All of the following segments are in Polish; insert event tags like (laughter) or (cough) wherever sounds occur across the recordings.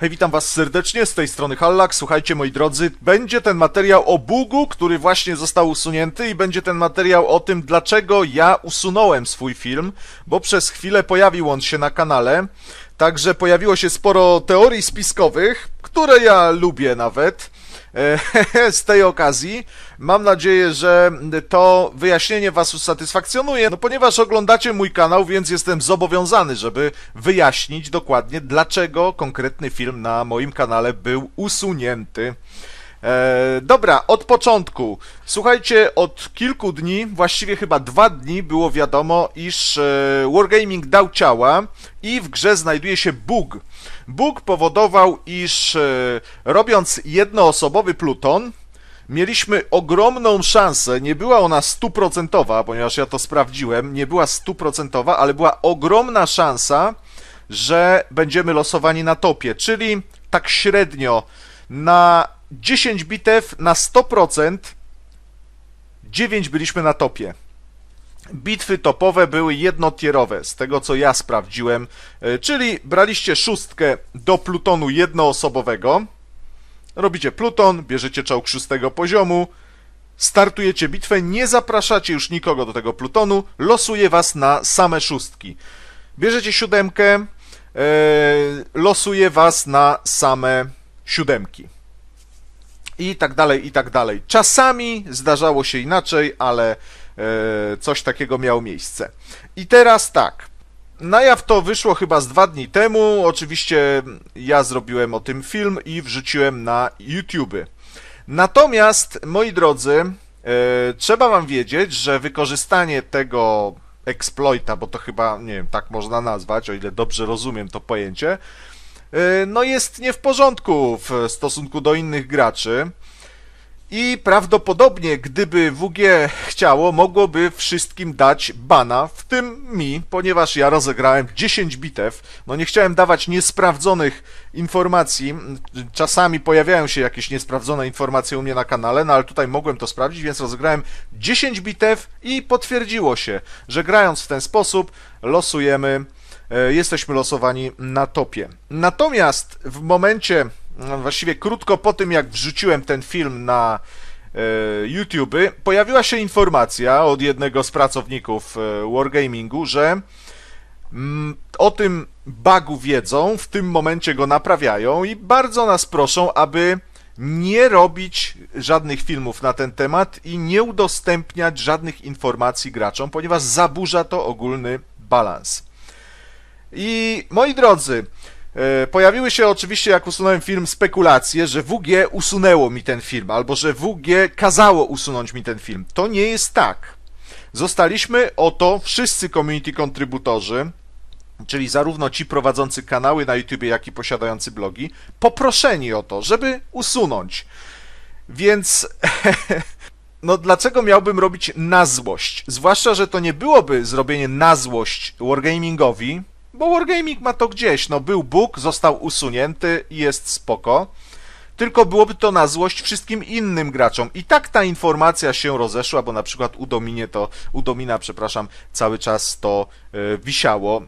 Hej, witam was serdecznie, z tej strony Hallak. Słuchajcie, moi drodzy, będzie ten materiał o bugu, który właśnie został usunięty i będzie ten materiał o tym, dlaczego ja usunąłem swój film, bo przez chwilę pojawił on się na kanale. Także pojawiło się sporo teorii spiskowych, które ja lubię nawet. E, (laughs) z tej okazji. Mam nadzieję, że to wyjaśnienie Was usatysfakcjonuje, no ponieważ oglądacie mój kanał, więc jestem zobowiązany, żeby wyjaśnić dokładnie, dlaczego konkretny film na moim kanale był usunięty. E, dobra, od początku. Słuchajcie, od kilku dni, właściwie chyba dwa dni, było wiadomo, iż e, Wargaming dał ciała i w grze znajduje się bug. Bug powodował, iż e, robiąc jednoosobowy pluton, mieliśmy ogromną szansę, nie była ona stuprocentowa, ponieważ ja to sprawdziłem, nie była stuprocentowa, ale była ogromna szansa, że będziemy losowani na topie, czyli tak średnio na 10 bitew na 100%, 9 byliśmy na topie. Bitwy topowe były jednotierowe, z tego co ja sprawdziłem, e, czyli braliście szóstkę do plutonu jednoosobowego, robicie pluton, bierzecie czołg szóstego poziomu, startujecie bitwę, nie zapraszacie już nikogo do tego plutonu, losuje was na same szóstki. Bierzecie siódemkę, e, losuje was na same siódemki i tak dalej, i tak dalej. Czasami zdarzało się inaczej, ale e, coś takiego miało miejsce. I teraz tak. Na jaw to wyszło chyba z dwa dni temu. Oczywiście ja zrobiłem o tym film i wrzuciłem na YouTube. Natomiast, moi drodzy, e, trzeba wam wiedzieć, że wykorzystanie tego exploita, bo to chyba, nie wiem, tak można nazwać, o ile dobrze rozumiem to pojęcie, E, no jest nie w porządku w stosunku do innych graczy. I prawdopodobnie, gdyby WG chciało, mogłoby wszystkim dać bana, w tym mi, ponieważ ja rozegrałem 10 bitew. No nie chciałem dawać niesprawdzonych informacji. Czasami pojawiają się jakieś niesprawdzone informacje u mnie na kanale, no ale tutaj mogłem to sprawdzić, więc rozegrałem 10 bitew i potwierdziło się, że grając w ten sposób losujemy E, jesteśmy losowani na topie. Natomiast w momencie, no, właściwie krótko po tym, jak wrzuciłem ten film na e, YouTube, pojawiła się informacja od jednego z pracowników e, Wargamingu, że mm, o tym bagu wiedzą, w tym momencie go naprawiają i bardzo nas proszą, aby nie robić żadnych filmów na ten temat i nie udostępniać żadnych informacji graczom, ponieważ zaburza to ogólny balans. I moi drodzy, e, Pojawiły się oczywiście, jak usunąłem film, spekulacje, że WG usunęło mi ten film, albo że WG kazało usunąć mi ten film. To nie jest tak. Zostaliśmy o to wszyscy community kontrybutorzy, czyli zarówno ci prowadzący kanały na YouTube, jak i posiadający blogi, poproszeni o to, żeby usunąć. Więc (laughs) no dlaczego miałbym robić na złość? Zwłaszcza, że to nie byłoby zrobienie na złość Wargamingowi, bo Wargaming ma to gdzieś, no był Bóg, został usunięty i jest spoko. Tylko byłoby to na złość wszystkim innym graczom. I tak ta informacja się rozeszła, bo na przykład u Dominie to, u Domina, przepraszam, cały czas to yy, wisiało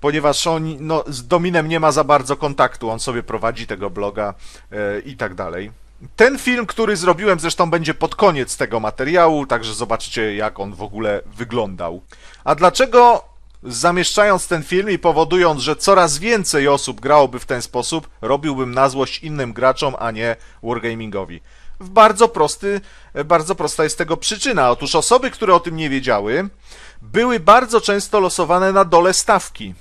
ponieważ on no, z Dominem nie ma za bardzo kontaktu, on sobie prowadzi tego bloga yy, i tak dalej. Ten film, który zrobiłem, zresztą będzie pod koniec tego materiału, także zobaczycie, jak on w ogóle wyglądał. A dlaczego Zamieszczając ten film i powodując, że coraz więcej osób grałoby w ten sposób, robiłbym na złość innym graczom, a nie wargamingowi. Bardzo prosty, bardzo prosta jest tego przyczyna. Otóż osoby, które o tym nie wiedziały, były bardzo często losowane na dole stawki.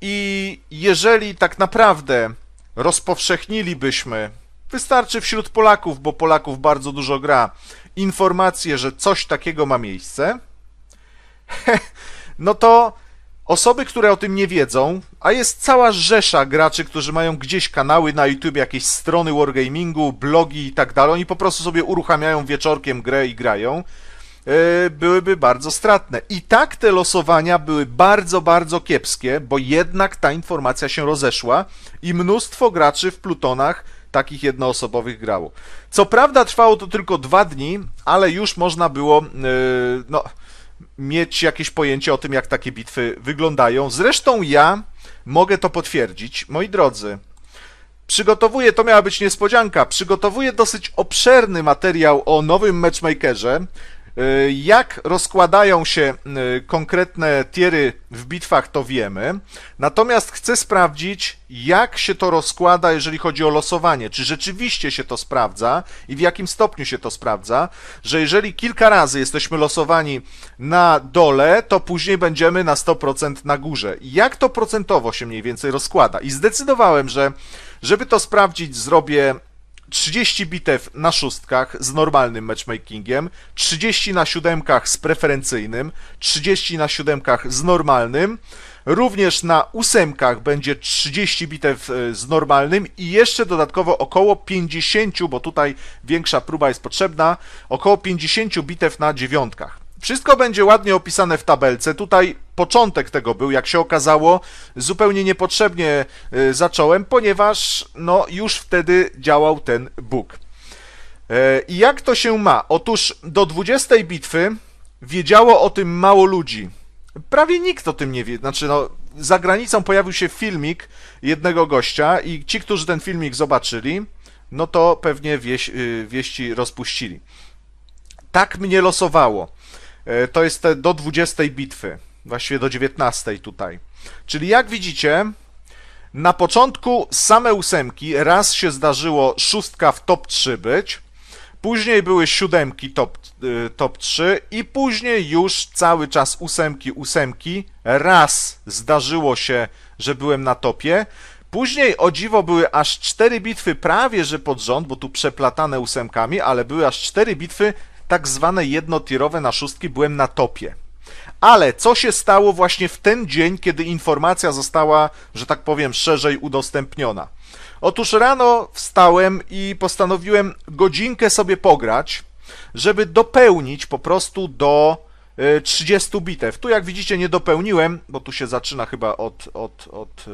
I jeżeli tak naprawdę rozpowszechnilibyśmy, wystarczy wśród Polaków, bo Polaków bardzo dużo gra, informację, że coś takiego ma miejsce, (laughs) no to osoby, które o tym nie wiedzą, a jest cała rzesza graczy, którzy mają gdzieś kanały na YouTube, jakieś strony wargamingu, blogi i tak dalej, oni po prostu sobie uruchamiają wieczorkiem grę i grają, e, byłyby bardzo stratne. I tak te losowania były bardzo, bardzo kiepskie, bo jednak ta informacja się rozeszła i mnóstwo graczy w plutonach takich jednoosobowych grało. Co prawda trwało to tylko dwa dni, ale już można było, e, no mieć jakieś pojęcie o tym, jak takie bitwy wyglądają. Zresztą ja mogę to potwierdzić. Moi drodzy, przygotowuję, to miała być niespodzianka, przygotowuję dosyć obszerny materiał o nowym matchmakerze, E, jak rozkładają się e, konkretne tiery w bitwach, to wiemy. Natomiast chcę sprawdzić, jak się to rozkłada, jeżeli chodzi o losowanie. Czy rzeczywiście się to sprawdza i w jakim stopniu się to sprawdza, że jeżeli kilka razy jesteśmy losowani na dole, to później będziemy na 100% na górze. Jak to procentowo się mniej więcej rozkłada? I zdecydowałem, że żeby to sprawdzić, zrobię 30 bitew na szóstkach z normalnym matchmakingiem, 30 na siódemkach z preferencyjnym, 30 na siódemkach z normalnym, również na ósemkach będzie 30 bitew e, z normalnym i jeszcze dodatkowo około 50, bo tutaj większa próba jest potrzebna, około 50 bitew na dziewiątkach. Wszystko będzie ładnie opisane w tabelce. Tutaj początek tego był, jak się okazało, zupełnie niepotrzebnie y, zacząłem, ponieważ no, już wtedy działał ten Bóg. E, I jak to się ma? Otóż do 20 bitwy wiedziało o tym mało ludzi. Prawie nikt o tym nie wie. Znaczy, no, za granicą pojawił się filmik jednego gościa, i ci, którzy ten filmik zobaczyli, no to pewnie wieś, y, wieści rozpuścili. Tak mnie losowało. E, to jest te do 20 bitwy, właściwie do 19 tutaj. Czyli jak widzicie, na początku same ósemki, raz się zdarzyło szóstka w top 3 być, później były siódemki top, e, top 3 i później już cały czas ósemki, ósemki. Raz zdarzyło się, że byłem na topie, Później o dziwo były aż cztery bitwy prawie że pod rząd, bo tu przeplatane ósemkami, ale były aż cztery bitwy tak zwane jednotirowe na szóstki byłem na topie. Ale co się stało właśnie w ten dzień, kiedy informacja została, że tak powiem, szerzej udostępniona? Otóż rano wstałem i postanowiłem godzinkę sobie pograć, żeby dopełnić po prostu do 30 e, bitew. Tu jak widzicie nie dopełniłem, bo tu się zaczyna chyba od, od, od yy,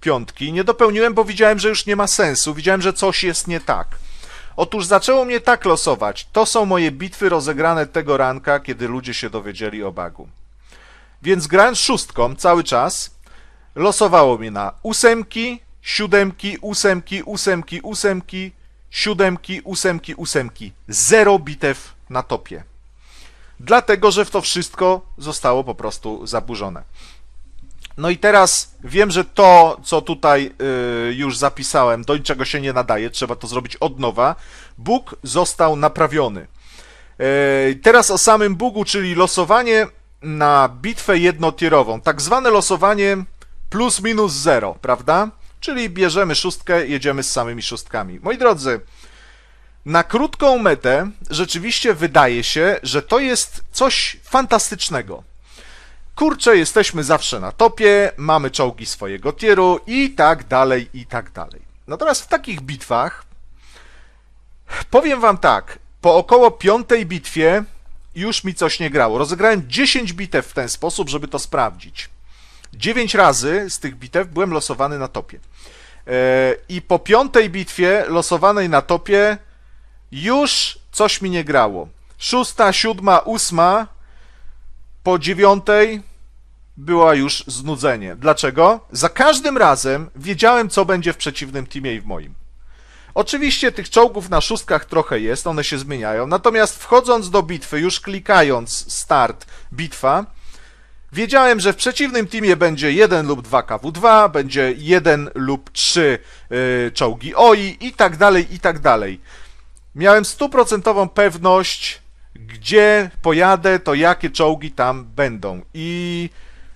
piątki. Nie dopełniłem, bo widziałem, że już nie ma sensu. Widziałem, że coś jest nie tak. Otóż zaczęło mnie tak losować. To są moje bitwy rozegrane tego ranka, kiedy ludzie się dowiedzieli o bagu. Więc grając szóstką cały czas, losowało mnie na ósemki, siódemki, ósemki, ósemki, ósemki, siódemki, ósemki, ósemki. Zero bitew na topie. Dlatego, że w to wszystko zostało po prostu zaburzone. No i teraz wiem, że to, co tutaj y, już zapisałem, do niczego się nie nadaje, trzeba to zrobić od nowa. Bóg został naprawiony. Y, teraz o samym Bugu, czyli losowanie na bitwę jednotierową, tak zwane losowanie plus minus zero, prawda? Czyli bierzemy szóstkę, jedziemy z samymi szóstkami. Moi drodzy, na krótką metę rzeczywiście wydaje się, że to jest coś fantastycznego. Kurcze, jesteśmy zawsze na topie, mamy czołgi swojego tieru i tak dalej, i tak dalej. Natomiast w takich bitwach, powiem wam tak, po około piątej bitwie już mi coś nie grało. Rozegrałem 10 bitew w ten sposób, żeby to sprawdzić. 9 razy z tych bitew byłem losowany na topie. E, I po piątej bitwie losowanej na topie już coś mi nie grało. Szósta, siódma, ósma, po dziewiątej była już znudzenie. Dlaczego? Za każdym razem wiedziałem, co będzie w przeciwnym teamie i w moim. Oczywiście tych czołgów na szóstkach trochę jest, one się zmieniają, natomiast wchodząc do bitwy, już klikając start, bitwa, Wiedziałem, że w przeciwnym teamie będzie jeden lub dwa KW2, będzie jeden lub trzy yy, czołgi OI i tak dalej, i tak dalej. Miałem stuprocentową pewność, gdzie pojadę, to jakie czołgi tam będą. I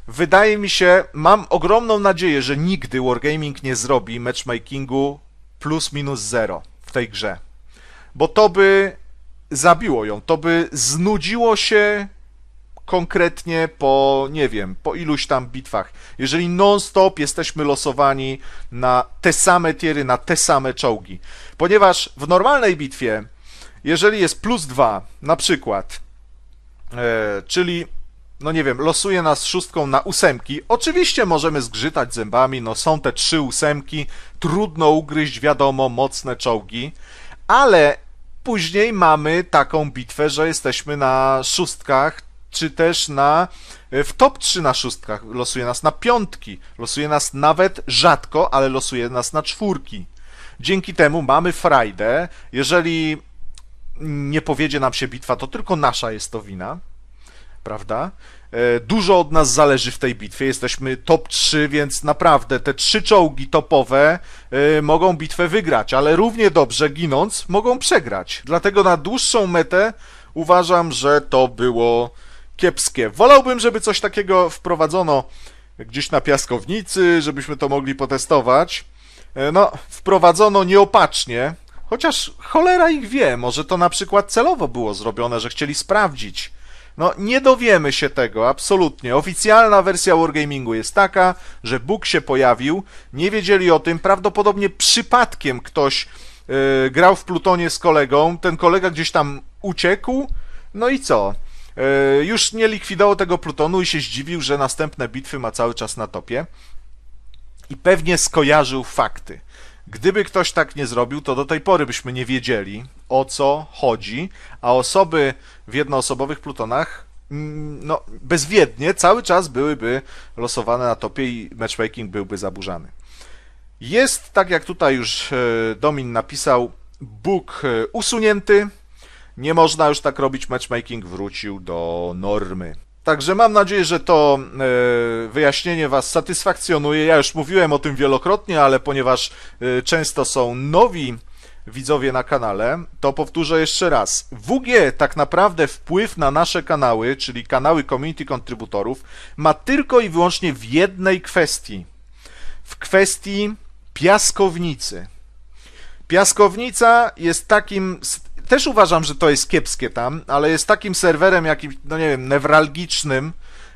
wydaje mi się, mam ogromną nadzieję, że nigdy Wargaming nie zrobi matchmakingu plus minus zero w tej grze. Bo to by zabiło ją, to by znudziło się konkretnie po, nie wiem, po iluś tam bitwach. Jeżeli non-stop jesteśmy losowani na te same tiery, na te same czołgi. Ponieważ w normalnej bitwie, jeżeli jest plus dwa, na przykład, e, czyli no nie wiem, losuje nas szóstką na ósemki. Oczywiście możemy zgrzytać zębami, no są te trzy ósemki, trudno ugryźć, wiadomo, mocne czołgi, ale później mamy taką bitwę, że jesteśmy na szóstkach, czy też na e, w top 3 na szóstkach. Losuje nas na piątki, losuje nas nawet rzadko, ale losuje nas na czwórki. Dzięki temu mamy frajdę. Jeżeli nie powiedzie nam się bitwa, to tylko nasza jest to wina prawda? E, dużo od nas zależy w tej bitwie. Jesteśmy top 3, więc naprawdę te trzy czołgi topowe e, mogą bitwę wygrać, ale równie dobrze ginąc mogą przegrać. Dlatego na dłuższą metę uważam, że to było kiepskie. Wolałbym, żeby coś takiego wprowadzono gdzieś na piaskownicy, żebyśmy to mogli potestować. E, no, wprowadzono nieopatrznie, Chociaż cholera ich wie, może to na przykład celowo było zrobione, że chcieli sprawdzić, no, nie dowiemy się tego, absolutnie. Oficjalna wersja Wargamingu jest taka, że Bóg się pojawił, nie wiedzieli o tym, prawdopodobnie przypadkiem ktoś yy, grał w Plutonie z kolegą, ten kolega gdzieś tam uciekł, no i co? Yy, już nie likwidował tego Plutonu i się zdziwił, że następne bitwy ma cały czas na topie. I pewnie skojarzył fakty. Gdyby ktoś tak nie zrobił, to do tej pory byśmy nie wiedzieli o co chodzi, a osoby w jednoosobowych plutonach mm, no, bezwiednie cały czas byłyby losowane na topie i matchmaking byłby zaburzany. Jest, tak jak tutaj już e, Domin napisał, Bóg e, usunięty. Nie można już tak robić. Matchmaking wrócił do normy. Także mam nadzieję, że to e, wyjaśnienie Was satysfakcjonuje. Ja już mówiłem o tym wielokrotnie, ale ponieważ e, często są nowi widzowie na kanale, to powtórzę jeszcze raz. WG tak naprawdę wpływ na nasze kanały, czyli kanały community Contributorów, ma tylko i wyłącznie w jednej kwestii. W kwestii piaskownicy. Piaskownica jest takim też uważam, że to jest kiepskie tam, ale jest takim serwerem jakim, no nie wiem, newralgicznym,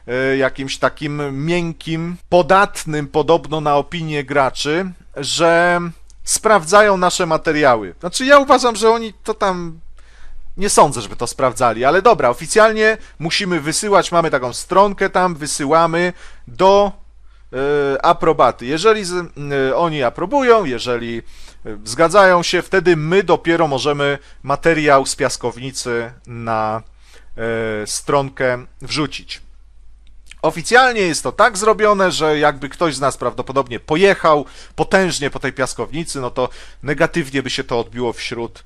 e, jakimś takim miękkim, podatnym podobno na opinię graczy, że sprawdzają nasze materiały. Znaczy ja uważam, że oni to tam nie sądzę, żeby to sprawdzali, ale dobra, oficjalnie musimy wysyłać, mamy taką stronkę tam, wysyłamy do E, aprobaty. Jeżeli z, e, oni aprobują, jeżeli e, zgadzają się, wtedy my dopiero możemy materiał z piaskownicy na stronkę wrzucić. Oficjalnie jest to tak zrobione, że jakby ktoś z nas prawdopodobnie pojechał potężnie po tej piaskownicy, no to negatywnie by się to odbiło wśród,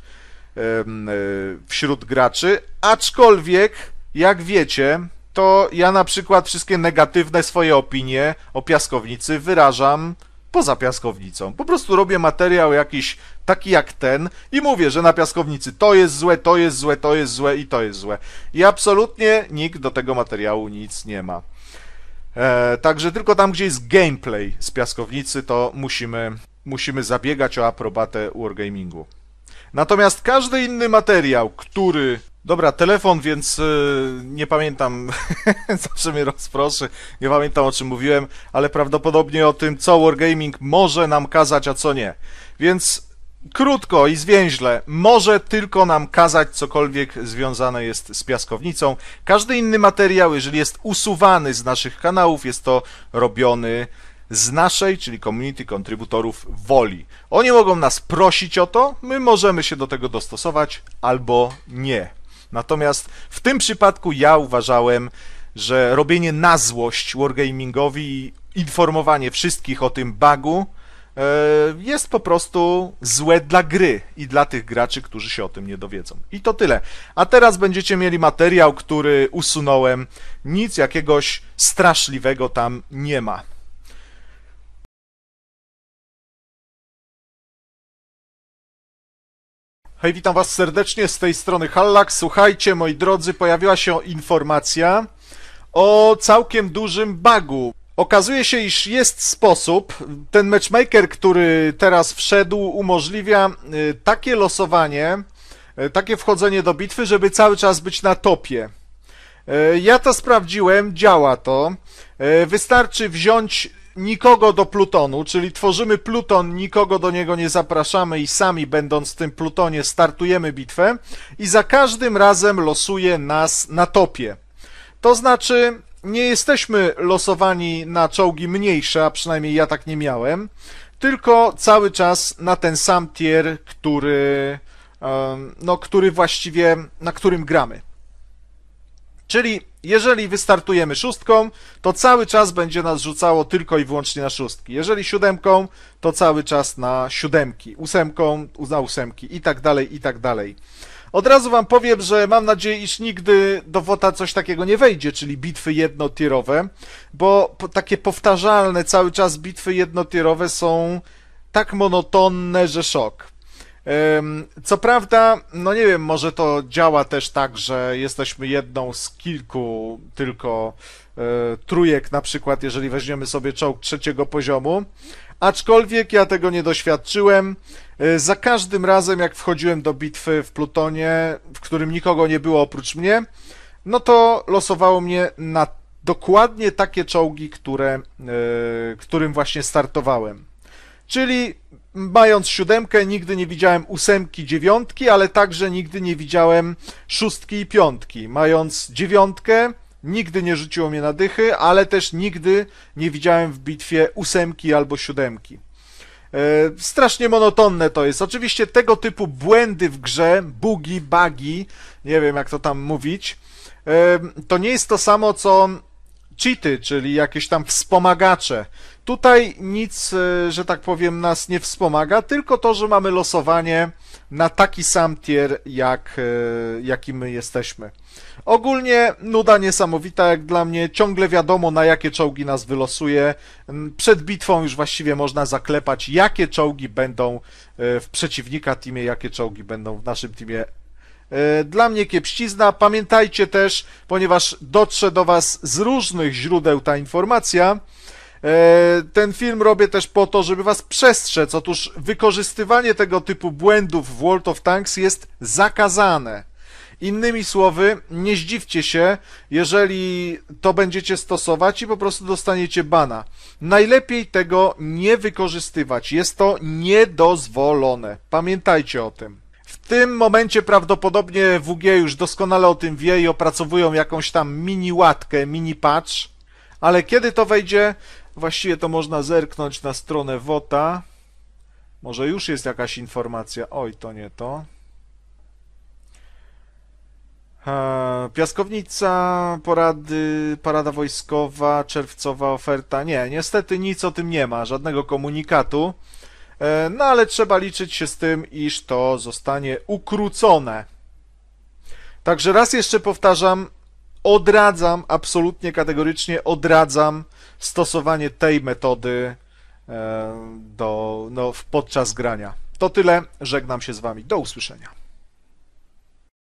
wśród graczy. Aczkolwiek, jak wiecie, to ja na przykład wszystkie negatywne swoje opinie o piaskownicy wyrażam poza piaskownicą. Po prostu robię materiał jakiś taki jak ten i mówię, że na piaskownicy to jest złe, to jest złe, to jest złe i to jest złe. I absolutnie nikt do tego materiału nic nie ma. E, także tylko tam, gdzie jest gameplay z piaskownicy, to musimy, musimy zabiegać o aprobatę Wargamingu. Natomiast każdy inny materiał, który Dobra, telefon, więc yy, nie pamiętam, (laughs) zawsze mnie rozproszy, nie pamiętam o czym mówiłem, ale prawdopodobnie o tym, co Wargaming może nam kazać, a co nie. Więc krótko i zwięźle, może tylko nam kazać cokolwiek związane jest z piaskownicą. Każdy inny materiał, jeżeli jest usuwany z naszych kanałów, jest to robiony z naszej, czyli community kontrybutorów woli. Oni mogą nas prosić o to, my możemy się do tego dostosować albo nie. Natomiast w tym przypadku ja uważałem, że robienie na złość wargamingowi i informowanie wszystkich o tym bugu e, jest po prostu złe dla gry i dla tych graczy, którzy się o tym nie dowiedzą. I to tyle. A teraz będziecie mieli materiał, który usunąłem. Nic jakiegoś straszliwego tam nie ma. Hej, witam Was serdecznie z tej strony Hallak. Słuchajcie, moi drodzy, pojawiła się informacja o całkiem dużym bugu. Okazuje się, iż jest sposób, ten matchmaker, który teraz wszedł, umożliwia y, takie losowanie, y, takie wchodzenie do bitwy, żeby cały czas być na topie. Y, ja to sprawdziłem, działa to. Wystarczy wziąć nikogo do Plutonu, czyli tworzymy Pluton, nikogo do niego nie zapraszamy i sami będąc w tym Plutonie startujemy bitwę i za każdym razem losuje nas na topie. To znaczy nie jesteśmy losowani na czołgi mniejsze, a przynajmniej ja tak nie miałem, tylko cały czas na ten sam tier, który, no, który właściwie, na którym gramy. Czyli jeżeli wystartujemy szóstką, to cały czas będzie nas rzucało tylko i wyłącznie na szóstki. Jeżeli siódemką, to cały czas na siódemki. Ósemką na ósemki i tak dalej, i tak dalej. Od razu wam powiem, że mam nadzieję, iż nigdy do WOTA coś takiego nie wejdzie, czyli bitwy jednotierowe, bo takie powtarzalne cały czas bitwy jednotierowe są tak monotonne, że szok. Co prawda, no nie wiem, może to działa też tak, że jesteśmy jedną z kilku tylko e, trójek, na przykład, jeżeli weźmiemy sobie czołg trzeciego poziomu. Aczkolwiek ja tego nie doświadczyłem. E, za każdym razem, jak wchodziłem do bitwy w Plutonie, w którym nikogo nie było oprócz mnie, no to losowało mnie na dokładnie takie czołgi, które, e, którym właśnie startowałem. Czyli mając siódemkę, nigdy nie widziałem ósemki, dziewiątki, ale także nigdy nie widziałem szóstki i piątki. Mając dziewiątkę, nigdy nie rzuciło mnie na dychy, ale też nigdy nie widziałem w bitwie ósemki albo siódemki. E, strasznie monotonne to jest. Oczywiście tego typu błędy w grze, bugi, bugi, nie wiem jak to tam mówić, e, to nie jest to samo co cheaty, czyli jakieś tam wspomagacze. Tutaj nic, e, że tak powiem, nas nie wspomaga, tylko to, że mamy losowanie na taki sam tier, jak, e, jaki my jesteśmy. Ogólnie nuda niesamowita, jak dla mnie. Ciągle wiadomo, na jakie czołgi nas wylosuje. Mm, przed bitwą już właściwie można zaklepać, jakie czołgi będą e, w przeciwnika teamie, jakie czołgi będą w naszym teamie E, dla mnie kiepścizna. Pamiętajcie też, ponieważ dotrze do Was z różnych źródeł ta informacja, e, ten film robię też po to, żeby Was przestrzec. Otóż wykorzystywanie tego typu błędów w World of Tanks jest zakazane. Innymi słowy, nie zdziwcie się, jeżeli to będziecie stosować i po prostu dostaniecie bana. Najlepiej tego nie wykorzystywać. Jest to niedozwolone. Pamiętajcie o tym. W tym momencie prawdopodobnie WG już doskonale o tym wie i opracowują jakąś tam mini łatkę, mini patch, ale kiedy to wejdzie, właściwie to można zerknąć na stronę WOTA. Może już jest jakaś informacja. Oj, to nie to. Piaskownica, porady, parada wojskowa, czerwcowa oferta. Nie, niestety nic o tym nie ma, żadnego komunikatu. E, no ale trzeba liczyć się z tym, iż to zostanie ukrócone. Także raz jeszcze powtarzam, odradzam, absolutnie kategorycznie odradzam stosowanie tej metody e, do, no, podczas grania. To tyle, żegnam się z Wami, do usłyszenia.